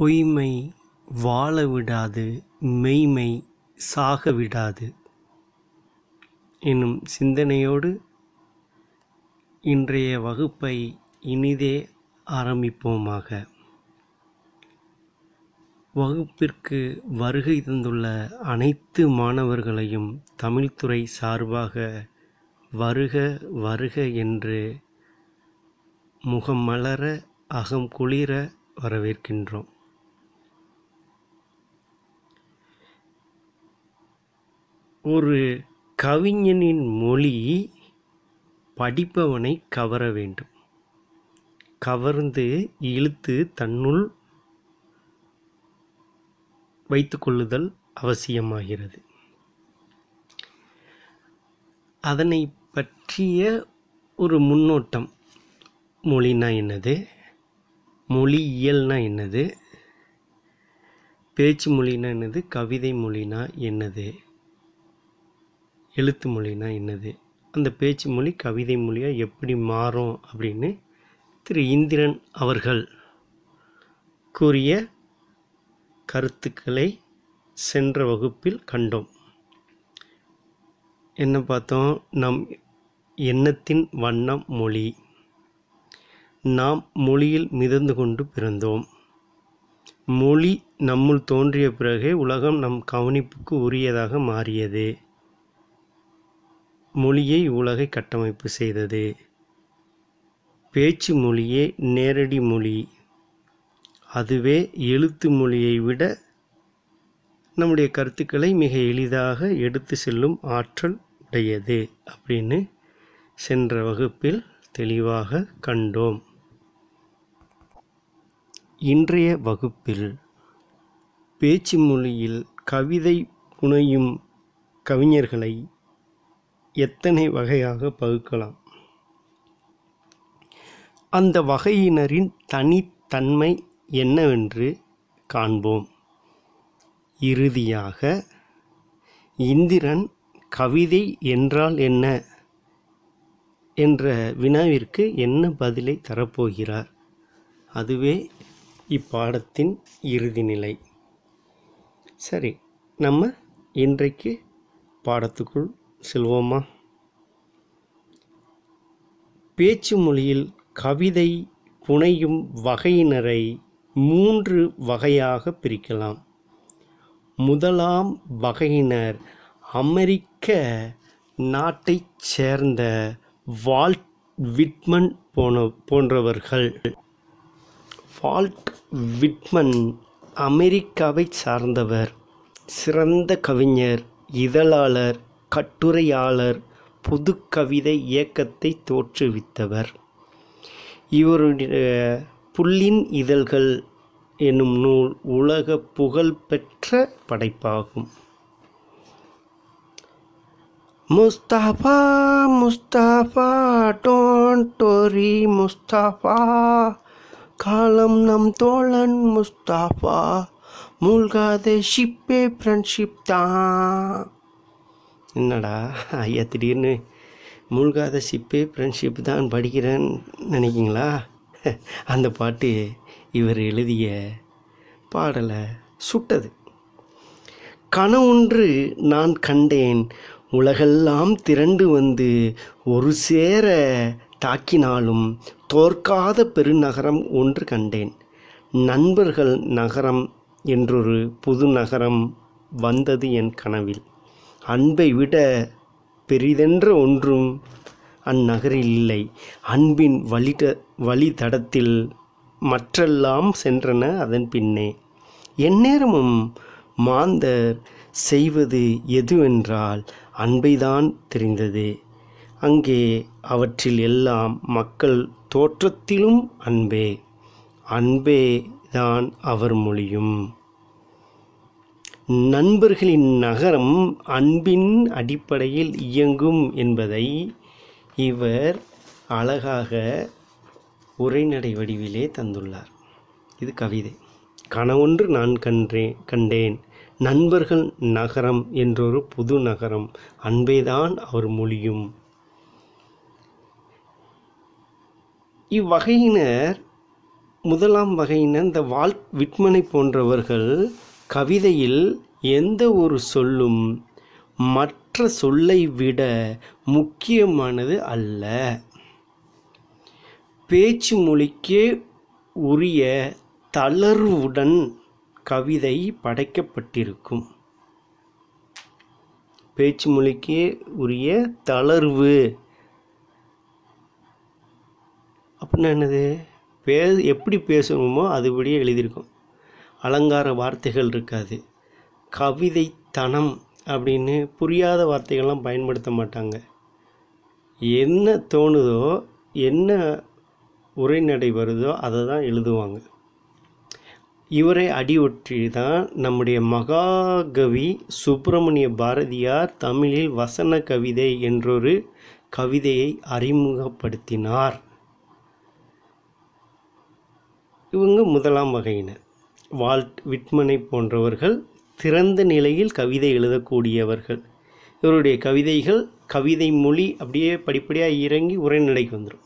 பொய்மை வாழ விடாது மெய்மை சாக விடாது என்னும் சிந்தனையோடு இன்றைய வகுப்பை இனிதே ஆரம்பிப்போமாக வகுப்பிற்கு வருகை தந்துள்ள அனைத்து மாணவர்களையும் தமிழ்துறை சார்பாக வருக வருக என்று முகம் மலர அகம் குளிர வரவேற்கின்றோம் ஒரு கவிஞனின் மொழி படிப்பவனை கவர வேண்டும் கவர்ந்து இழுத்து தன்னுள் வைத்துக்கொள்ளுதல் அவசியமாகிறது அதனை பற்றிய ஒரு முன்னோட்டம் மொழினா என்னது மொழியியல்னா என்னது பேச்சு மொழினா என்னது கவிதை மொழினா என்னது எழுத்து மொழினா என்னது அந்த பேச்சு மொழி கவிதை மொழியாக எப்படி மாறும் அப்படின்னு திரு இந்திரன் அவர்கள் கூறிய கருத்துக்களை சென்ற வகுப்பில் கண்டோம் என்ன பார்த்தோம் நம் எண்ணத்தின் வண்ணம் மொழி நாம் மொழியில் மிதந்து கொண்டு பிறந்தோம் மொழி நம்முள் தோன்றிய பிறகே உலகம் நம் கவனிப்புக்கு உரியதாக மாறியது மொழியை உலகை கட்டமைப்பு செய்தது பேச்சு மொழியே நேரடி மொழி அதுவே எழுத்து மொழியை விட நம்முடைய கருத்துக்களை மிக எளிதாக எடுத்து செல்லும் ஆற்றல் உடையது அப்படின்னு சென்ற வகுப்பில் தெளிவாக கண்டோம் இன்றைய வகுப்பில் பேச்சு மொழியில் கவிதை புனையும் கவிஞர்களை எத்தனை வகையாக பகுக்கலாம் அந்த வகையினரின் தனித்தன்மை என்னவென்று காண்போம் இறுதியாக இந்திரன் கவிதை என்றால் என்ன என்ற வினாவிற்கு என்ன பதிலை தரப்போகிறார் அதுவே இப்பாடத்தின் இறுதிநிலை சரி நம்ம இன்றைக்கு பாடத்துக்குள் செல்வோமா பேச்சு மொழியில் கவிதை புனையும் வகையினரை மூன்று வகையாக பிரிக்கலாம் முதலாம் வகையினர் அமெரிக்க நாட்டைச் சேர்ந்த வால்ட் விட்மன் போன போன்றவர்கள் வால்ட் விட்மன் அமெரிக்காவை சார்ந்தவர் சிறந்த கவிஞர் இதழாளர் கட்டுரையாளர் புது கவிதை இயக்கத்தை தோற்றுவித்தவர் இவருடைய புல்லின் இதழ்கள் என்னும் நூல் உலக புகழ்பெற்ற படைப்பாகும் முஸ்தாஃபா முஸ்தாஃபா டோன்ட் ஒரி முஸ்தாஃபா காலம் நம் தோழன் முஸ்தாஃபா மூழ்காத ஷிப்பே ஃப்ரெண்ட்ஷிப் தான் என்னடா ஐயா திடீர்னு மூழ்காத சிப்பே ஃப்ரெண்ட்ஷிப் தான் படிக்கிறேன்னு நினைக்கிங்களா அந்த பாட்டு இவர் எழுதிய பாடலை சுட்டது கனவொன்று நான் கண்டேன் உலகெல்லாம் திரண்டு வந்து ஒரு சேர தாக்கினாலும் தோற்காத பெருநகரம் ஒன்று கண்டேன் நண்பர்கள் நகரம் என்றொரு புது நகரம் வந்தது என் கனவில் அன்பை விட பெரிதென்ற ஒன்றும் அந்நகரில் இல்லை அன்பின் வழித வழித்தடத்தில் மற்றெல்லாம் சென்றன அதன் பின்னே எந்நேரமும் மாந்தர் செய்வது எதுவென்றால் அன்பைதான் தெரிந்தது அங்கே அவற்றில் எல்லாம் மக்கள் தோற்றத்திலும் அன்பே அன்பே தான் அவர் மொழியும் நண்பர்களின் நகரம் அன்பின் அடிப்படையில் இயங்கும் என்பதை இவர் அழகாக உரைநடை வடிவிலே தந்துள்ளார் இது கவிதை கனவொன்று நான் கன்றேன் கண்டேன் நண்பர்கள் நகரம் என்றொரு புது நகரம் அன்பேதான் அவர் மொழியும் இவ்வகையினர் முதலாம் வகையினர் இந்த வால் விட்மனை போன்றவர்கள் கவிதையில் எந்த ஒரு சொல்லும் மற்ற சொல்லை விட முக்கியமானது அல்ல பேச்சு மொழிக்கே உரிய தளர்வுடன் கவிதை படைக்கப்பட்டிருக்கும் பேச்சு மொழிக்கே உரிய தளர்வு அப்படின்னா என்னது பே எப்படி பேசணுமோ அதுபடியே எழுதியிருக்கோம் அலங்கார வார்த்தைகள் இருக்காது கவிதைத்தனம் அப்படின்னு புரியாத வார்த்தைகள்லாம் பயன்படுத்த மாட்டாங்க என்ன தோணுதோ என்ன உரைநடை வருதோ அதை தான் எழுதுவாங்க இவரை ஒற்றி தான் நம்முடைய மகாகவி சுப்பிரமணிய பாரதியார் தமிழில் வசன கவிதை என்றொரு கவிதையை அறிமுகப்படுத்தினார் இவங்க முதலாம் வகையினர் வால்ட் விட்மனை போன்றவர்கள் திறந்த நிலையில் கவிதை எழுதக்கூடியவர்கள் இவருடைய கவிதைகள் கவிதை மொழி அப்படியே படிப்படியாக இறங்கி உரைநடைக்கு வந்துடும்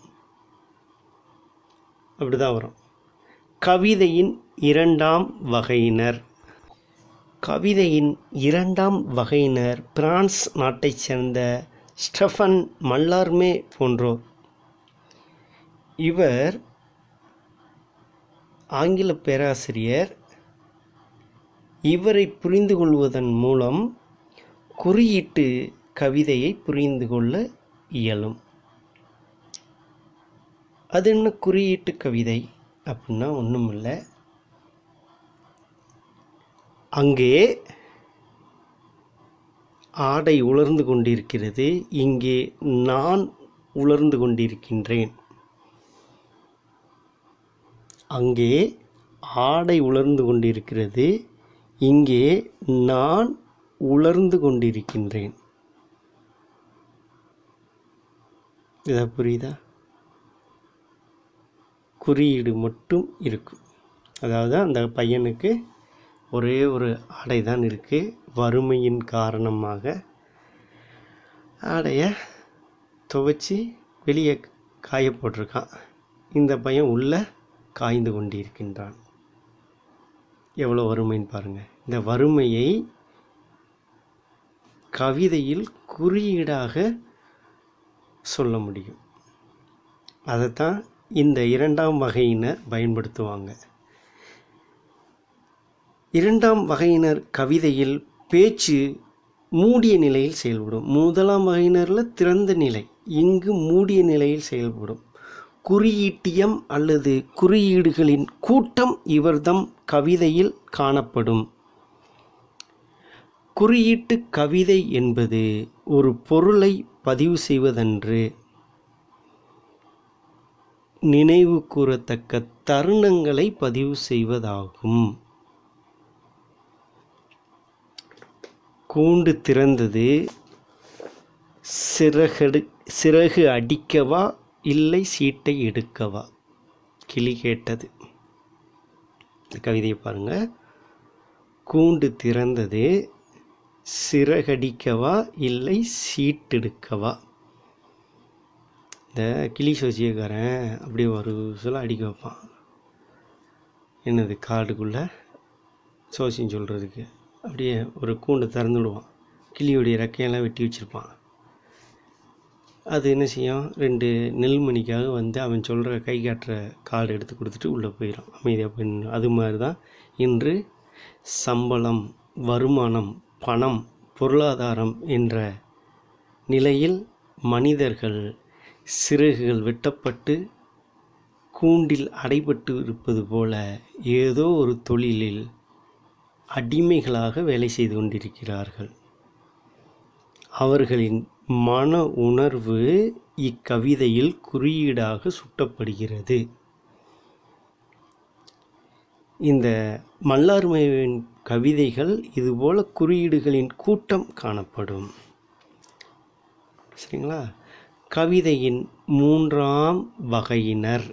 அப்படி தான் வரும் கவிதையின் இரண்டாம் வகையினர் கவிதையின் இரண்டாம் வகையினர் பிரான்ஸ் நாட்டைச் சேர்ந்த ஸ்டெஃபன் மல்லார்மே போன்றோர் இவர் ஆங்கில பேராசிரியர் இவரை புரிந்து கொள்வதன் மூலம் குறியீட்டு கவிதையை புரிந்து கொள்ள இயலும் அது என்ன குறியீட்டு கவிதை அப்படின்னா ஒன்றும் இல்லை அங்கே ஆடை உலர்ந்து கொண்டிருக்கிறது இங்கே நான் உலர்ந்து கொண்டிருக்கின்றேன் அங்கே ஆடை உலர்ந்து கொண்டிருக்கிறது இங்கே நான் உலர்ந்து கொண்டிருக்கின்றேன் இதா புரியுதா குறியீடு மட்டும் இருக்கும் அதாவது அந்த பையனுக்கு ஒரே ஒரு ஆடை தான் இருக்குது வறுமையின் காரணமாக ஆடையை துவைச்சி வெளியே காய போட்டிருக்கான் இந்த பையன் உள்ளே காய்ந்து கொண்டிருக்கின்றான் எவ்வளோ வறுமைன்னு பாருங்கள் இந்த வறுமையை கவிதையில் குறியீடாக சொல்ல முடியும் அதைத்தான் இந்த இரண்டாம் வகையினர் பயன்படுத்துவாங்க இரண்டாம் வகையினர் கவிதையில் பேச்சு மூடிய நிலையில் செயல்படும் முதலாம் வகையினரில் திறந்த நிலை இங்கு மூடிய நிலையில் செயல்படும் குறியீட்டியம் அல்லது குறியீடுகளின் கூட்டம் இவர்தம் கவிதையில் காணப்படும் குறியீட்டு கவிதை என்பது ஒரு பொருளை பதிவு செய்வதன்று நினைவு கூறத்தக்க தருணங்களை பதிவு செய்வதாகும் கூண்டு திறந்தது சிறகடு சிறகு அடிக்கவா இல்லை சீட்டை எடுக்கவா கிளி கேட்டது இந்த கவிதையை பாருங்கள் கூண்டு திறந்தது சிறகடிக்கவா இல்லை சீட்டெடுக்கவா இந்த கிளி சோசியக்காரன் அப்படியே ஒரு சொல்ல அடிக்க வைப்பான் என்னது காடுக்குள்ளே சோசியம் சொல்கிறதுக்கு அப்படியே ஒரு கூண்டு திறந்து விடுவான் கிளியுடைய ரெக்கையெல்லாம் வெட்டி வச்சுருப்பான் அது என்ன செய்யும் ரெண்டு நெல்மணிக்காக வந்து அவன் சொல்கிற கை காட்டுற கார்டு எடுத்து கொடுத்துட்டு உள்ளே போயிடும் அமைதியாக போயிடணும் அது மாதிரி தான் இன்று சம்பளம் வருமானம் பணம் பொருளாதாரம் என்ற நிலையில் மனிதர்கள் சிறகுகள் வெட்டப்பட்டு கூண்டில் அடைபட்டு இருப்பது போல ஏதோ ஒரு தொழிலில் அடிமைகளாக வேலை செய்து கொண்டிருக்கிறார்கள் அவர்களின் மன உணர்வு இக்கவிதையில் குறியீடாக சுட்டப்படுகிறது இந்த மல்லார்மையின் கவிதைகள் இதுபோல குறியீடுகளின் கூட்டம் காணப்படும் சரிங்களா கவிதையின் மூன்றாம் வகையினர்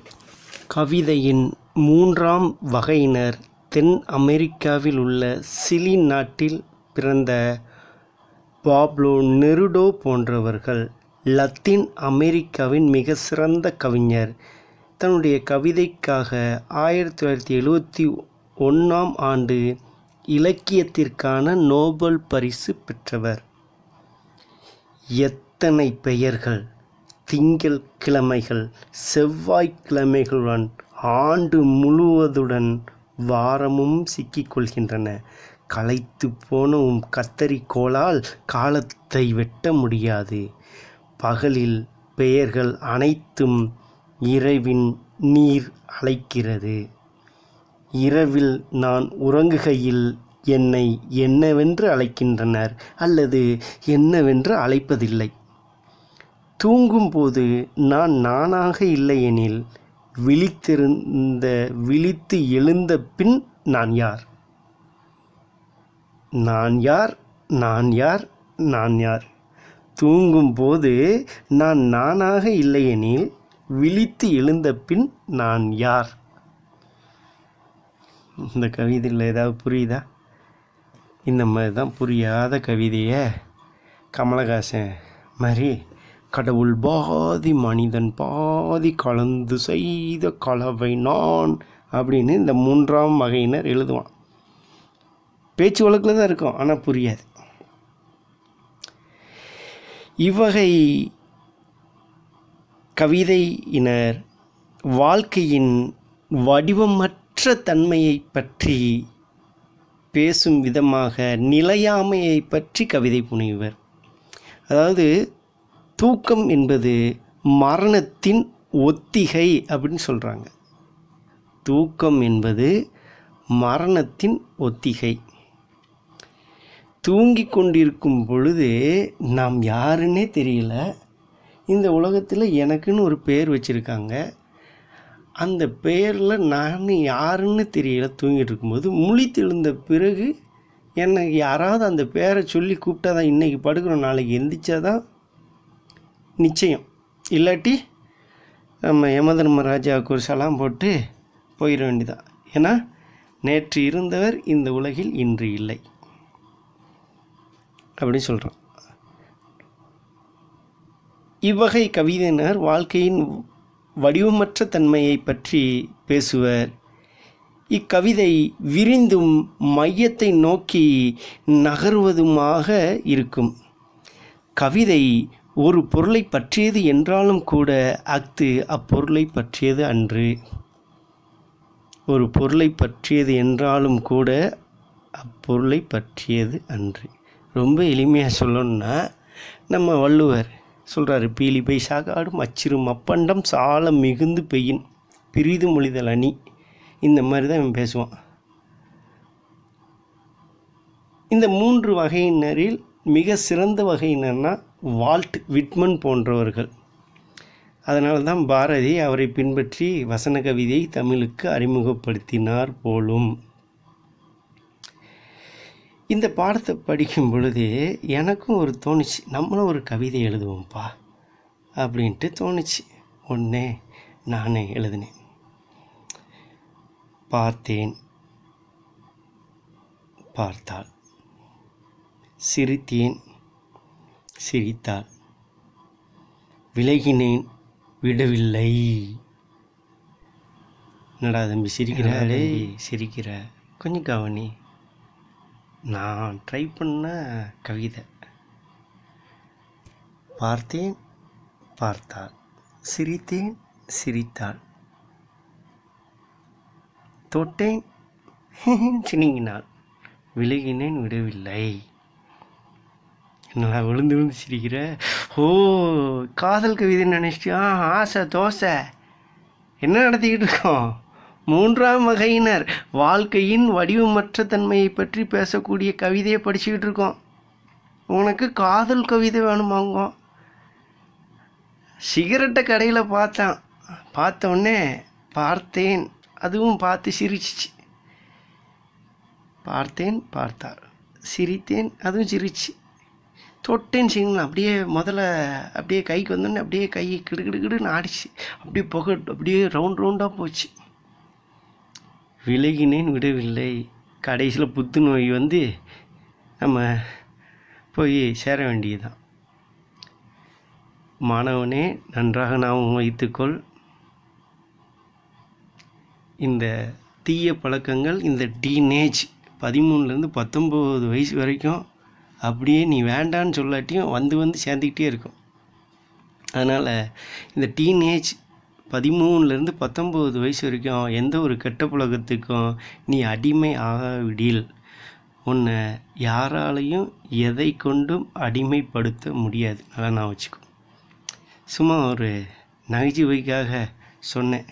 கவிதையின் மூன்றாம் வகையினர் தென் அமெரிக்காவில் உள்ள சிலி நாட்டில் பிறந்த பாப்லோ நெருடோ போன்றவர்கள் லத்தீன் அமெரிக்காவின் மிக சிறந்த கவிஞர் தன்னுடைய கவிதைக்காக ஆயிரத்தி தொள்ளாயிரத்தி எழுபத்தி ஒன்றாம் ஆண்டு இலக்கியத்திற்கான நோபல் பரிசு பெற்றவர் எத்தனை பெயர்கள் திங்கள் கிழமைகள் செவ்வாய்க்கிழமைகளுடன் ஆண்டு முழுவதுடன் வாரமும் சிக்கிக்கொள்கின்றன களைத்து போன உம் கத்தரிக்கோளால் காலத்தை வெட்ட முடியாது பகலில் பெயர்கள் அனைத்தும் இரவின் நீர் அழைக்கிறது இரவில் நான் உறங்குகையில் என்னை என்னவென்று அழைக்கின்றனர் அல்லது என்னவென்று அழைப்பதில்லை தூங்கும்போது நான் நானாக இல்லையெனில் விழித்திருந்த விழித்து எழுந்த பின் நான் யார் நான் யார் நான் யார் நான் யார் தூங்கும்போது நான் நானாக இல்லையெனில் விழித்து எழுந்த பின் நான் யார் இந்த கவிதையில் ஏதாவது புரியுதா இந்த மாதிரி தான் புரியாத கவிதையை கமலஹாசன் மாதிரி கடவுள் பாதி மனிதன் பாதி கலந்து செய்த கலவை நான் அப்படின்னு இந்த மூன்றாம் வகையினர் எழுதுவான் பேச்சு வழக்கில் தான் இருக்கும் ஆனால் புரியாது இவ்வகை கவிதையினர் வாழ்க்கையின் வடிவமற்ற தன்மையை பற்றி பேசும் விதமாக நிலையாமையை பற்றி கவிதை புனைவர் அதாவது தூக்கம் என்பது மரணத்தின் ஒத்திகை அப்படின்னு சொல்கிறாங்க தூக்கம் என்பது மரணத்தின் ஒத்திகை தூங்கிக் கொண்டிருக்கும் பொழுது நாம் யாருன்னே தெரியல இந்த உலகத்தில் எனக்குன்னு ஒரு பேர் வச்சுருக்காங்க அந்த பெயரில் நான் யாருன்னு தெரியல தூங்கிட்டு இருக்கும்போது முழித்தெழுந்த பிறகு எனக்கு யாராவது அந்த பேரை சொல்லி கூப்பிட்டா தான் இன்றைக்கி படுக்கிறோம் நாளைக்கு எந்திரிச்சா தான் நிச்சயம் இல்லாட்டி நம்ம யமதர்மராஜாவுக்கு ஒரு சலாம் போட்டு போயிட வேண்டிதான் ஏன்னா நேற்று இருந்தவர் இந்த உலகில் இன்று இல்லை அப்படின்னு சொல்கிறான் இவ்வகை கவிதையினர் வாழ்க்கையின் வடிவமற்ற தன்மையை பற்றி பேசுவர் இக்கவிதை விரிந்தும் மையத்தை நோக்கி நகர்வதுமாக இருக்கும் கவிதை ஒரு பொருளை பற்றியது என்றாலும் கூட அஃது அப்பொருளை பற்றியது அன்று ஒரு பொருளை பற்றியது என்றாலும் கூட அப்பொருளை பற்றியது அன்று ரொம்ப எளிமையாக சொல்லணும்னா நம்ம வள்ளுவர் சொல்கிறாரு பீலி பை சாகாடும் அச்சிறும் அப்பண்டம் சால மிகுந்து பெயின் பிரிது மொழிதல் அணி இந்த மாதிரி தான் இவன் பேசுவான் இந்த மூன்று வகையினரில் மிக சிறந்த வகையினர்னா வால்ட் விட்மன் போன்றவர்கள் அதனால தான் பாரதி அவரை பின்பற்றி வசன கவிதையை தமிழுக்கு அறிமுகப்படுத்தினார் போலும் இந்த பாடத்தை படிக்கும் பொழுது எனக்கும் ஒரு தோணுச்சு நம்மளும் ஒரு கவிதை எழுதுவோம்ப்பா அப்படின்ட்டு தோணுச்சு ஒன்றே நானே எழுதினேன் பார்த்தேன் பார்த்தாள் சிரித்தேன் சிரித்தாள் விலகினேன் விடவில்லை என்னடா தம்பி சிரிக்கிறாளே சிரிக்கிற கொஞ்சம் கவனி நான் ட்ரை பண்ண கவிதை பார்த்தேன் பார்த்தாள் சிரித்தேன் சிரித்தாள் தொட்டேன் சினிங்கினாள் விலகினேன் விடவில்லை நல்லா விழுந்து விழுந்து சிரிக்கிற ஓ காதல் கவிதை நினைச்சியா ஆசை தோசை என்ன நடத்திக்கிட்டு இருக்கோம் மூன்றாம் வகையினர் வாழ்க்கையின் வடிவமற்ற தன்மையை பற்றி பேசக்கூடிய கவிதையை படிச்சுக்கிட்டு இருக்கோம் உனக்கு காதல் கவிதை வேணுமாங்க சிகரெட்டை கடையில் பார்த்தான் பார்த்தோன்னே பார்த்தேன் அதுவும் பார்த்து சிரிச்சிச்சு பார்த்தேன் பார்த்தார் சிரித்தேன் அதுவும் சிரிச்சு தொட்டேன்னு சிங்களம் அப்படியே முதல்ல அப்படியே கைக்கு வந்தோடனே அப்படியே கை கிடுகிடுகிடுன்னு ஆடிச்சு அப்படியே புகை அப்படியே ரவுண்ட் ரவுண்டாக போச்சு விலகினேன் விடவில்லை கடைசியில் புத்துநோய் வந்து நம்ம போய் சேர வேண்டியதுதான் மாணவனே நன்றாக நாம் வைத்துக்கொள் இந்த தீய பழக்கங்கள் இந்த டீனேஜ் பதிமூணுலேருந்து பத்தொம்போது வயசு வரைக்கும் அப்படியே நீ வேண்டான்னு சொல்லாட்டியும் வந்து வந்து சேர்ந்துக்கிட்டே இருக்கும் அதனால் இந்த டீனேஜ் பதிமூணுலேருந்து பத்தொம்போது வயசு வரைக்கும் எந்த ஒரு கெட்ட புழக்கத்துக்கும் நீ அடிமை ஆகாவிடில் உன்னை யாராலையும் எதை கொண்டும் அடிமைப்படுத்த முடியாது நல்லா நான் வச்சுக்கோ சும்மா ஒரு நகைச்சுவைக்காக சொன்னேன்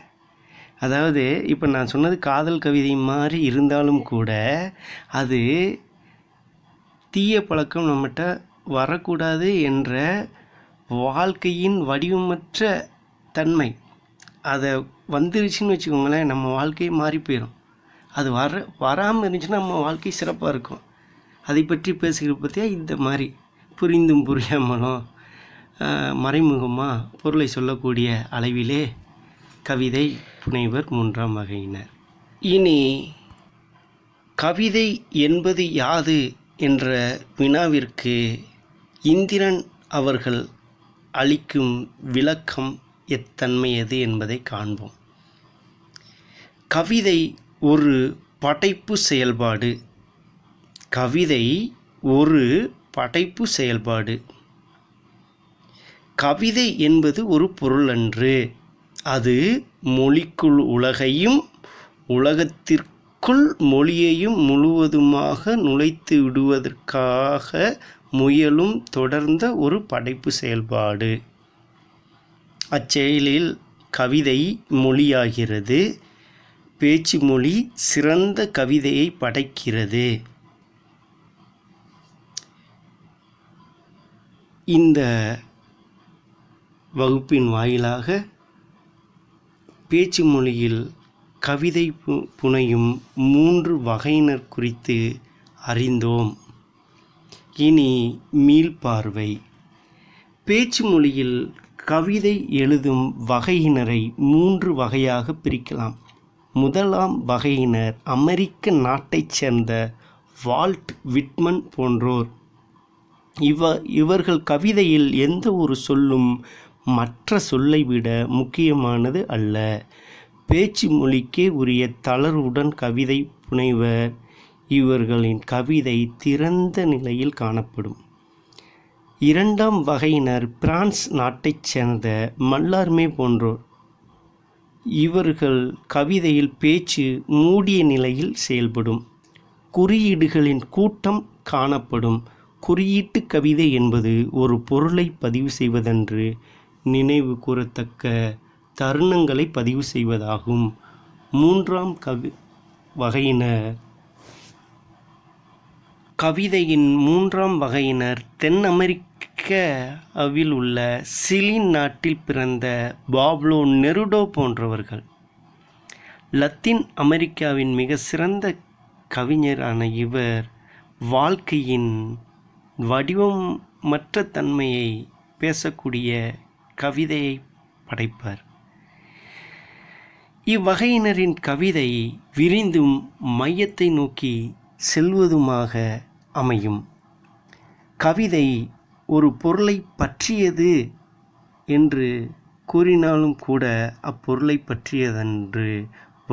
அதாவது இப்போ நான் சொன்னது காதல் கவிதை மாதிரி இருந்தாலும் கூட அது தீய பழக்கம் நம்மகிட்ட வரக்கூடாது என்ற வாழ்க்கையின் வடிவமற்ற தன்மை அதை வந்துருச்சுன்னு வச்சுக்கோங்களேன் நம்ம வாழ்க்கையே மாறி போயிடும் அது வர வராமல் இருந்துச்சுன்னா நம்ம வாழ்க்கை சிறப்பாக இருக்கும் அதை பற்றி பேசுகிற பற்றியா இந்த மாதிரி புரிந்தும் புரியாமலும் மறைமுகமாக பொருளை சொல்லக்கூடிய அளவிலே கவிதை புனைவர் மூன்றாம் வகையினர் இனி கவிதை என்பது யாது என்ற வினாவிற்கு இந்திரன் அவர்கள் அளிக்கும் விளக்கம் எத்தன்மை எது என்பதை காண்போம் கவிதை ஒரு படைப்பு செயல்பாடு கவிதை ஒரு படைப்பு செயல்பாடு கவிதை என்பது ஒரு பொருள் அன்று அது மொழிக்குள் உலகையும் உலகத்திற்குள் மொழியையும் முழுவதுமாக நுழைத்து விடுவதற்காக முயலும் தொடர்ந்த ஒரு படைப்பு செயல்பாடு அச்செயலில் கவிதை மொழியாகிறது பேச்சு மொழி சிறந்த கவிதையை படைக்கிறது இந்த வகுப்பின் வாயிலாக பேச்சு மொழியில் கவிதை பு புனையும் மூன்று வகையினர் குறித்து அறிந்தோம் இனி மீள்பார்வை பேச்சு மொழியில் கவிதை எழுதும் வகையினரை மூன்று வகையாக பிரிக்கலாம் முதலாம் வகையினர் அமெரிக்க நாட்டைச் சேர்ந்த வால்ட் விட்மன் போன்றோர் இவ இவர்கள் கவிதையில் எந்த ஒரு சொல்லும் மற்ற சொல்லை விட முக்கியமானது அல்ல பேச்சு மொழிக்கே உரிய தளர்வுடன் கவிதை புனைவர் இவர்களின் கவிதை திறந்த நிலையில் காணப்படும் இரண்டாம் வகையினர் பிரான்ஸ் நாட்டைச் சேர்ந்த மல்லார்மே போன்றோர் இவர்கள் கவிதையில் பேச்சு மூடிய நிலையில் செயல்படும் குறியீடுகளின் கூட்டம் காணப்படும் குறியீட்டு கவிதை என்பது ஒரு பொருளை பதிவு செய்வதென்று நினைவு கூறத்தக்க தருணங்களை பதிவு செய்வதாகும் மூன்றாம் கவி வகையினர் கவிதையின் மூன்றாம் வகையினர் தென் அமெரிக்க அமெரிக்காவில் உள்ள சிலின் நாட்டில் பிறந்த பாப்லோ நெருடோ போன்றவர்கள் லத்தீன் அமெரிக்காவின் மிக சிறந்த கவிஞரான இவர் வாழ்க்கையின் வடிவமற்ற தன்மையை பேசக்கூடிய கவிதையை படைப்பார் இவ்வகையினரின் கவிதை விரிந்தும் மையத்தை நோக்கி செல்வதுமாக அமையும் கவிதை ஒரு பொருளை பற்றியது என்று கூறினாலும் கூட அப்பொருளை பற்றியதன்று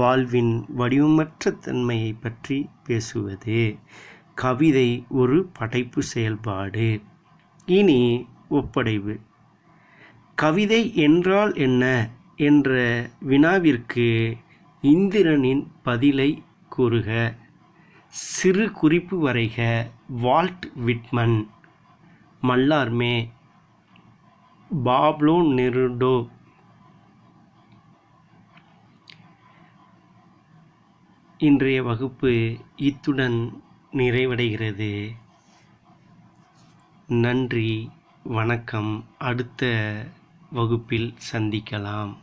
வாழ்வின் வடிவமற்ற தன்மையை பற்றி பேசுவது கவிதை ஒரு படைப்பு செயல்பாடு இனி ஒப்படைவு கவிதை என்றால் என்ன என்ற வினாவிற்கு இந்திரனின் பதிலை கூறுக சிறு குறிப்பு வரைக Walt Whitman Mallarme Pablo Neruda இன்றைய வகுப்பு இத்துடன் நிறைவடைகிறது நன்றி வணக்கம் அடுத்த வகுப்பில் சந்திக்கலாம்